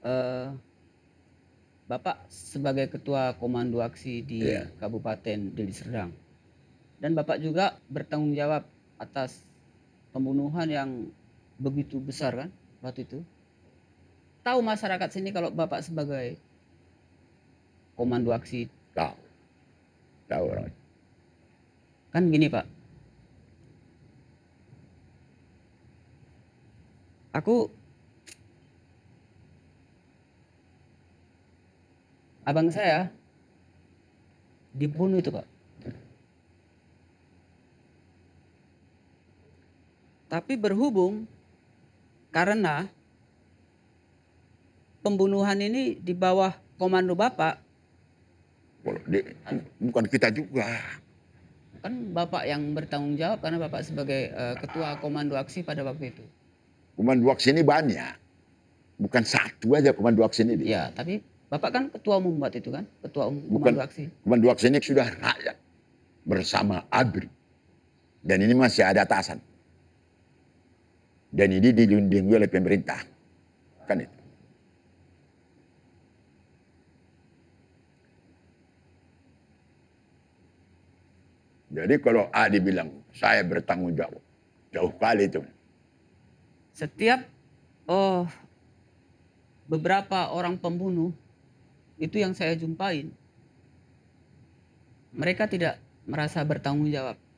Eh, Bapak sebagai ketua komando aksi di yeah. Kabupaten Deli Serdang. Dan Bapak juga bertanggung jawab atas pembunuhan yang begitu besar kan waktu itu. Tahu masyarakat sini kalau Bapak sebagai komando aksi? Tahu. Tahu orang. Kan gini Pak. Aku abang saya dibunuh itu Pak. tapi berhubung karena pembunuhan ini di bawah komando bapak bukan kita juga kan bapak yang bertanggung jawab karena bapak sebagai uh, ketua komando aksi pada waktu itu komando aksi ini banyak bukan satu aja komando aksi ini ya tapi Bapak kan ketua umum buat itu kan, ketua umum bukan, Komando Aksi. Komando Aksi ini sudah rakyat bersama ABRI. Dan ini masih ada atasan. Dan ini dilindungi oleh pemerintah. Kan itu. Jadi kalau A dibilang, saya bertanggung jawab. Jauh kali itu. Setiap oh, beberapa orang pembunuh itu yang saya jumpain mereka tidak merasa bertanggung jawab